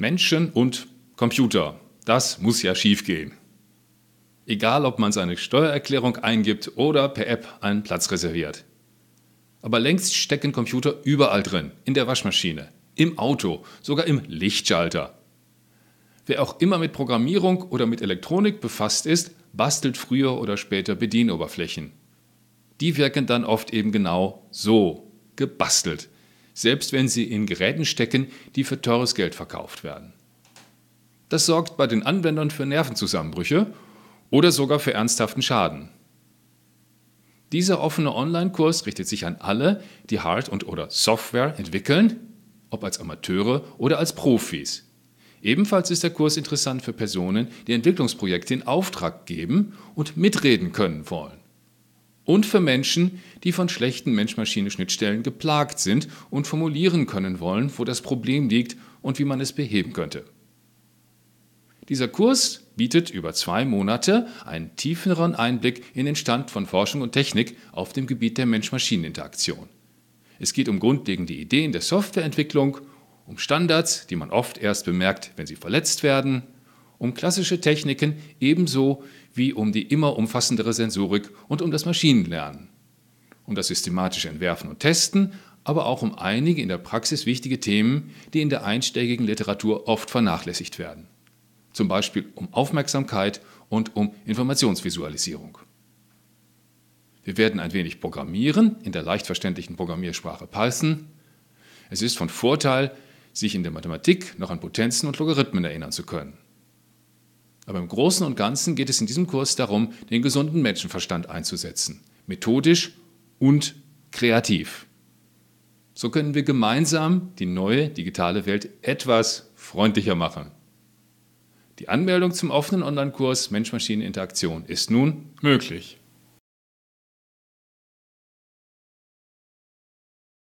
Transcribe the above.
Menschen und Computer. Das muss ja schiefgehen. Egal, ob man seine Steuererklärung eingibt oder per App einen Platz reserviert. Aber längst stecken Computer überall drin. In der Waschmaschine, im Auto, sogar im Lichtschalter. Wer auch immer mit Programmierung oder mit Elektronik befasst ist, bastelt früher oder später Bedienoberflächen. Die wirken dann oft eben genau so gebastelt selbst wenn sie in Geräten stecken, die für teures Geld verkauft werden. Das sorgt bei den Anwendern für Nervenzusammenbrüche oder sogar für ernsthaften Schaden. Dieser offene Online-Kurs richtet sich an alle, die Hard- und/oder Software entwickeln, ob als Amateure oder als Profis. Ebenfalls ist der Kurs interessant für Personen, die Entwicklungsprojekte in Auftrag geben und mitreden können wollen und für Menschen, die von schlechten Mensch-Maschine-Schnittstellen geplagt sind und formulieren können wollen, wo das Problem liegt und wie man es beheben könnte. Dieser Kurs bietet über zwei Monate einen tieferen Einblick in den Stand von Forschung und Technik auf dem Gebiet der Mensch-Maschinen-Interaktion. Es geht um grundlegende Ideen der Softwareentwicklung, um Standards, die man oft erst bemerkt, wenn sie verletzt werden, um klassische Techniken ebenso wie um die immer umfassendere Sensorik und um das Maschinenlernen, um das systematische Entwerfen und Testen, aber auch um einige in der Praxis wichtige Themen, die in der einstiegigen Literatur oft vernachlässigt werden, zum Beispiel um Aufmerksamkeit und um Informationsvisualisierung. Wir werden ein wenig programmieren, in der leicht verständlichen Programmiersprache Python. Es ist von Vorteil, sich in der Mathematik noch an Potenzen und Logarithmen erinnern zu können. Aber im Großen und Ganzen geht es in diesem Kurs darum, den gesunden Menschenverstand einzusetzen. Methodisch und kreativ. So können wir gemeinsam die neue digitale Welt etwas freundlicher machen. Die Anmeldung zum offenen Online-Kurs Mensch-Maschinen-Interaktion ist nun möglich.